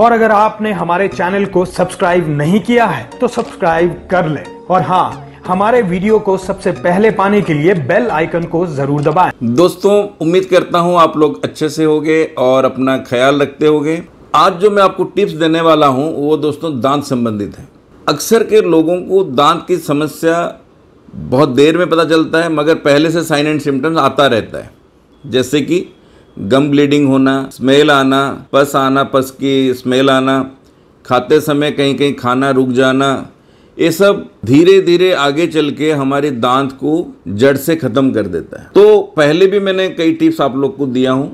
और अगर आपने हमारे चैनल को सब्सक्राइब नहीं किया है तो सब्सक्राइब कर ले और हाँ हमारे वीडियो को सबसे पहले पाने के लिए बेल आइकन को जरूर दबाएं। दोस्तों उम्मीद करता हूं आप लोग अच्छे से होगे और अपना ख्याल रखते होंगे आज जो मैं आपको टिप्स देने वाला हूं वो दोस्तों दांत संबंधित है अक्सर के लोगों को दांत की समस्या बहुत देर में पता चलता है मगर पहले से साइन एंड सिम्टम्स आता रहता है जैसे कि गम ब्लीडिंग होना स्मेल आना पस आना पस की स्मेल आना खाते समय कहीं कहीं खाना रुक जाना ये सब धीरे धीरे आगे चल के हमारे दांत को जड़ से ख़त्म कर देता है तो पहले भी मैंने कई टिप्स आप लोग को दिया हूँ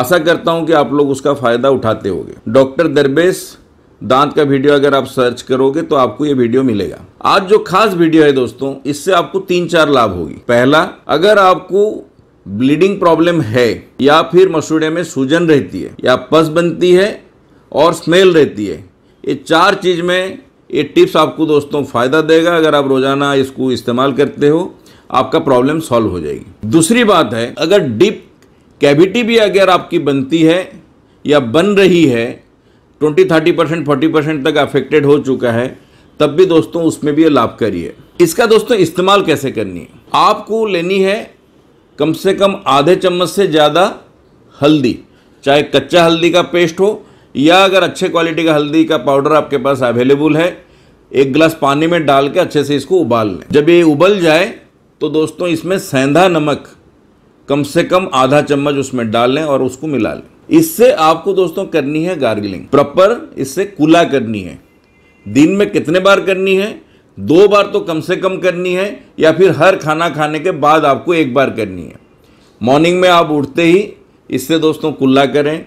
आशा करता हूँ कि आप लोग उसका फ़ायदा उठाते होंगे डॉक्टर दरबेश दांत का वीडियो अगर आप सर्च करोगे तो आपको ये वीडियो मिलेगा आज जो खास वीडियो है दोस्तों इससे आपको तीन चार लाभ होगी पहला अगर आपको ब्लीडिंग प्रॉब्लम है या फिर मसूड़े में सूजन रहती है या पस बनती है और स्मेल रहती है ये चार चीज़ में ये टिप्स आपको दोस्तों फ़ायदा देगा अगर आप रोज़ाना इसको इस्तेमाल करते हो आपका प्रॉब्लम सॉल्व हो जाएगी दूसरी बात है अगर डिप कैविटी भी अगर आपकी बनती है या बन रही है twenty thirty percent forty percent तक अफेक्टेड हो चुका है तब भी दोस्तों उसमें भी ये लाभकारी है इसका दोस्तों इस्तेमाल कैसे करनी है आपको लेनी है कम से कम आधे चम्मच से ज़्यादा हल्दी चाहे कच्चा हल्दी का पेस्ट हो या अगर अच्छे क्वालिटी का हल्दी का पाउडर आपके पास अवेलेबल है एक गिलास पानी में डाल के अच्छे से इसको उबाल लें जब ये उबल जाए तो दोस्तों इसमें सेंधा नमक कम से कम आधा चम्मच उसमें डाल लें और उसको मिला लें इससे आपको दोस्तों करनी है गार्गलिंग प्रॉपर इससे कूला करनी है दिन में कितने बार करनी है दो बार तो कम से कम करनी है या फिर हर खाना खाने के बाद आपको एक बार करनी है मॉर्निंग में आप उठते ही इससे दोस्तों कुल्ला करें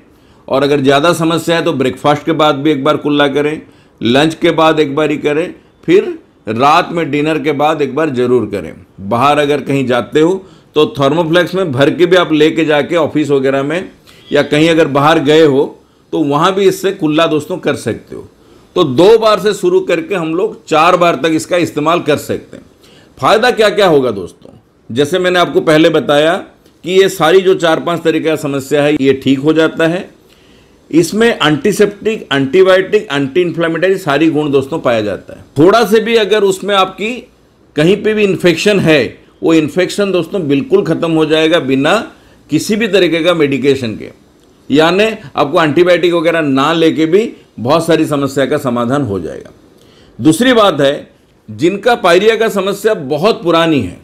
और अगर ज़्यादा समस्या है तो ब्रेकफास्ट के बाद भी एक बार कुल्ला करें लंच के बाद एक बार ही करें फिर रात में डिनर के बाद एक बार ज़रूर करें बाहर अगर कहीं जाते हो तो थर्मोफ्लेक्स में भर के भी आप लेके जाके ऑफिस वगैरह में या कहीं अगर बाहर गए हो तो वहाँ भी इससे कुल्ला दोस्तों कर सकते हो तो दो बार से शुरू करके हम लोग चार बार तक इसका इस्तेमाल कर सकते हैं फ़ायदा क्या क्या होगा दोस्तों जैसे मैंने आपको पहले बताया कि ये सारी जो चार पांच तरीके का समस्या है ये ठीक हो जाता है इसमें एंटीसेप्टिक एंटीबायोटिक एंटी इन्फ्लामेटरी सारी गुण दोस्तों पाया जाता है थोड़ा से भी अगर उसमें आपकी कहीं पे भी इन्फेक्शन है वो इन्फेक्शन दोस्तों बिल्कुल ख़त्म हो जाएगा बिना किसी भी तरीके का मेडिकेशन के यानी आपको एंटीबायोटिक वगैरह ना लेके भी बहुत सारी समस्या का समाधान हो जाएगा दूसरी बात है जिनका पायरिया का समस्या बहुत पुरानी है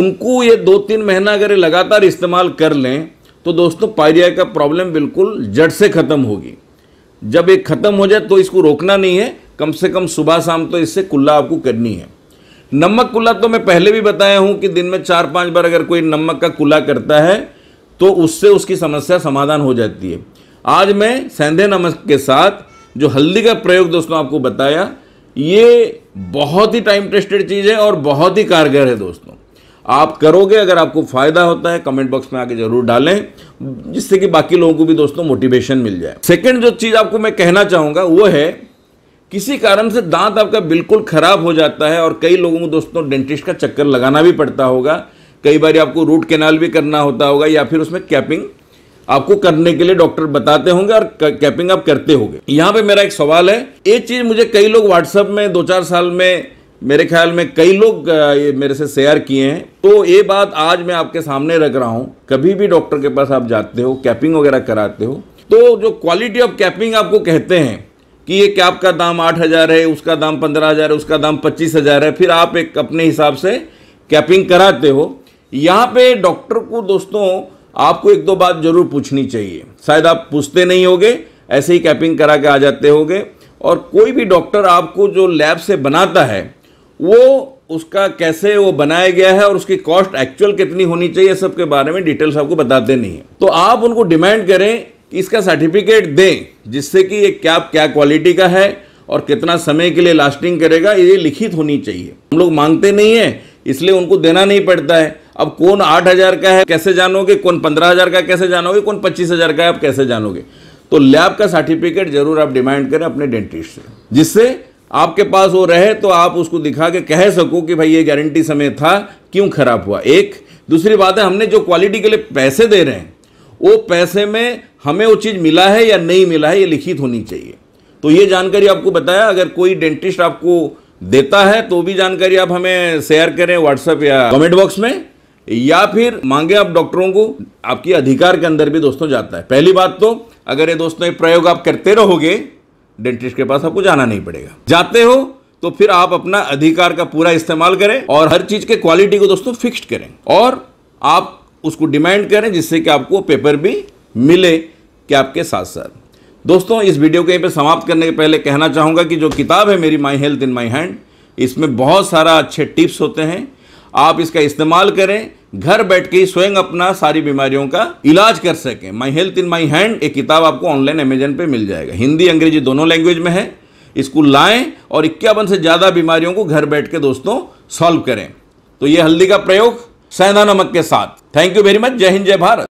उनको ये दो तीन महीना अगर लगातार इस्तेमाल कर लें तो दोस्तों पायरिया का प्रॉब्लम बिल्कुल जड़ से ख़त्म होगी जब ये ख़त्म हो जाए तो इसको रोकना नहीं है कम से कम सुबह शाम तो इससे कुल्ला आपको करनी है नमक कुल्ला तो मैं पहले भी बताया हूँ कि दिन में चार पाँच बार अगर कोई नमक का कुल्ला करता है तो उससे उसकी समस्या समाधान हो जाती है आज मैं सेंधे नमक के साथ जो हल्दी का प्रयोग दोस्तों आपको बताया ये बहुत ही टाइम टेस्टेड चीज़ है और बहुत ही कारगर है दोस्तों आप करोगे अगर आपको फ़ायदा होता है कमेंट बॉक्स में आके ज़रूर डालें जिससे कि बाकी लोगों को भी दोस्तों मोटिवेशन मिल जाए सेकंड जो चीज़ आपको मैं कहना चाहूँगा वो है किसी कारण से दांत आपका बिल्कुल ख़राब हो जाता है और कई लोगों को दोस्तों डेंटिस्ट का चक्कर लगाना भी पड़ता होगा कई बार आपको रूट कैनाल भी करना होता होगा या फिर उसमें कैपिंग आपको करने के लिए डॉक्टर बताते होंगे और कैपिंग आप करते होंगे यहाँ पे मेरा एक सवाल है ये चीज़ मुझे कई लोग व्हाट्सएप में दो चार साल में मेरे ख्याल में कई लोग ये मेरे से शेयर किए हैं तो ये बात आज मैं आपके सामने रख रहा हूँ कभी भी डॉक्टर के पास आप जाते हो कैपिंग वगैरह कराते हो तो जो क्वालिटी ऑफ कैपिंग आपको कहते हैं कि ये कैप का दाम आठ हज़ार है उसका दाम पंद्रह हज़ार है उसका दाम पच्चीस हज़ार है फिर आप एक अपने हिसाब से कैपिंग कराते हो यहाँ पे डॉक्टर को दोस्तों आपको एक दो बात जरूर पूछनी चाहिए शायद आप पूछते नहीं होगे ऐसे ही कैपिंग करा के आ जाते होगे और कोई भी डॉक्टर आपको जो लैब से बनाता है वो उसका कैसे वो बनाया गया है और उसकी कॉस्ट एक्चुअल कितनी होनी चाहिए सबके बारे में डिटेल्स आपको बताते नहीं है तो आप उनको डिमांड करें कि इसका सर्टिफिकेट दें जिससे कि ये कैब क्या क्वालिटी का है और कितना समय के लिए लास्टिंग करेगा ये लिखित होनी चाहिए हम लोग मांगते नहीं हैं इसलिए उनको देना नहीं पड़ता है अब कौन आठ हज़ार का है कैसे जानोगे कौन पंद्रह हज़ार का कैसे जानोगे कौन पच्चीस हज़ार का है आप कैसे जानोगे तो लैब का सर्टिफिकेट जरूर आप डिमांड करें अपने डेंटिस्ट से जिससे आपके पास वो रहे तो आप उसको दिखा के कह सको कि भाई ये गारंटी समय था क्यों खराब हुआ एक दूसरी बात है हमने जो क्वालिटी के लिए पैसे दे रहे हैं वो पैसे में हमें वो चीज़ मिला है या नहीं मिला है ये लिखित होनी चाहिए तो ये जानकारी आपको बताया अगर कोई डेंटिस्ट आपको देता है तो भी जानकारी आप हमें शेयर करें व्हाट्सएप या कमेंट बॉक्स में या फिर मांगे आप डॉक्टरों को आपके अधिकार के अंदर भी दोस्तों जाता है पहली बात तो अगर ये दोस्तों ये प्रयोग आप करते रहोगे डेंटिस्ट के पास आपको जाना नहीं पड़ेगा जाते हो तो फिर आप अपना अधिकार का पूरा इस्तेमाल करें और हर चीज के क्वालिटी को दोस्तों फिक्स्ड करें और आप उसको डिमांड करें जिससे कि आपको पेपर भी मिले कि आपके साथ साथ दोस्तों इस वीडियो को यहीं पर समाप्त करने के पहले कहना चाहूँगा कि जो किताब है मेरी my health in my hand इसमें बहुत सारा अच्छे टिप्स होते हैं आप इसका इस्तेमाल करें घर बैठ के ही स्वयं अपना सारी बीमारियों का इलाज कर सकें my health in my hand एक किताब आपको ऑनलाइन अमेजन पे मिल जाएगा हिंदी अंग्रेजी दोनों लैंग्वेज में है इसको लाएं और इक्यावन से ज़्यादा बीमारियों को घर बैठ के दोस्तों सॉल्व करें तो ये हल्दी का प्रयोग सैदा नमक के साथ थैंक यू वेरी मच जय हिंद जय भारत